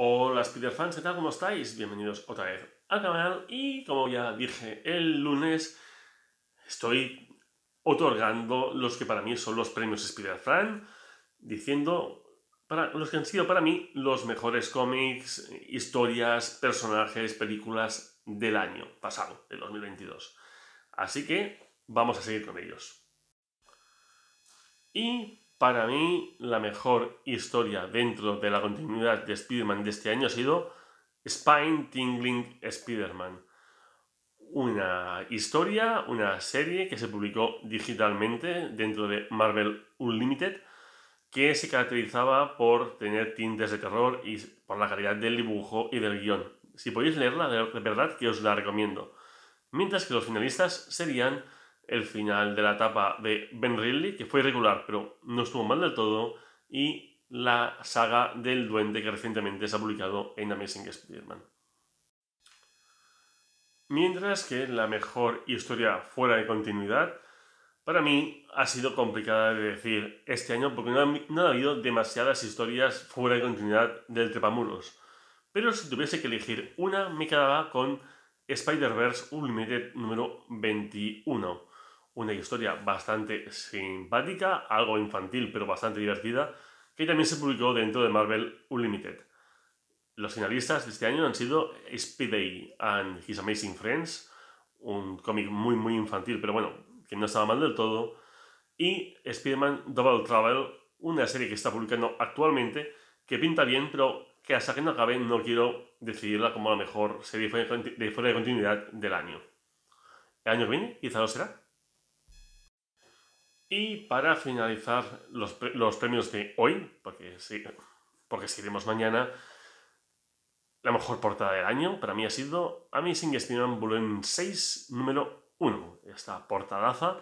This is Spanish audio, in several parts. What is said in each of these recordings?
Hola Spider-Fans, ¿qué tal? ¿Cómo estáis? Bienvenidos otra vez al canal y como ya dije el lunes, estoy otorgando los que para mí son los premios Spider-Fan, diciendo para los que han sido para mí los mejores cómics, historias, personajes, películas del año pasado, del 2022. Así que vamos a seguir con ellos. Y para mí, la mejor historia dentro de la continuidad de Spider-Man de este año ha sido Spine Tingling Spider-Man. Una historia, una serie que se publicó digitalmente dentro de Marvel Unlimited, que se caracterizaba por tener tintes de terror y por la calidad del dibujo y del guión. Si podéis leerla, de verdad que os la recomiendo. Mientras que los finalistas serían el final de la etapa de Ben Ridley, que fue irregular, pero no estuvo mal del todo, y la saga del duende que recientemente se ha publicado en Amazing Spider-Man. Mientras que la mejor historia fuera de continuidad, para mí ha sido complicada de decir este año porque no ha, habido demasiadas historias fuera de continuidad del Trepamuros. Pero si tuviese que elegir una, me quedaba con Spider-Verse Unlimited número 21 una historia bastante simpática, algo infantil pero bastante divertida, que también se publicó dentro de Marvel Unlimited. Los finalistas de este año han sido Speedy and His Amazing Friends, un cómic muy muy infantil, pero bueno, que no estaba mal del todo, y Spider-Man Double Travel, una serie que está publicando actualmente, que pinta bien, pero que hasta que no acabe no quiero decidirla como la mejor serie de fuera de continuidad del año. El año que viene quizá lo será. Y para finalizar los, premios de hoy, porque, porque seguiremos mañana, la mejor portada del año para mí ha sido Amazing Spider-Man Volumen 6, número 1. Esta portadaza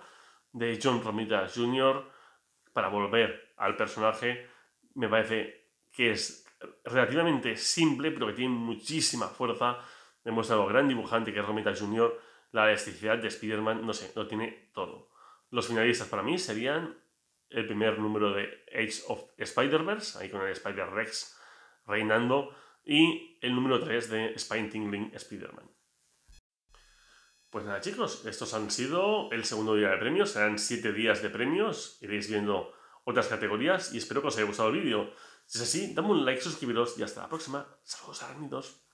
de John Romita Jr. para volver al personaje me parece que es relativamente simple, pero que tiene muchísima fuerza. Demuestra lo gran dibujante que es Romita Jr. La elasticidad de Spider-Man, no sé, lo tiene todo. Los finalistas para mí serían el primer número de Age of Spider-Verse, ahí con el Spider-Rex reinando, y el número 3 de Spine Tingling Spider-Man. Pues nada chicos, estos han sido el segundo día de premios, serán 7 días de premios, iréis viendo otras categorías y espero que os haya gustado el vídeo. Si es así, dame un like, suscribiros y hasta la próxima. Saludos a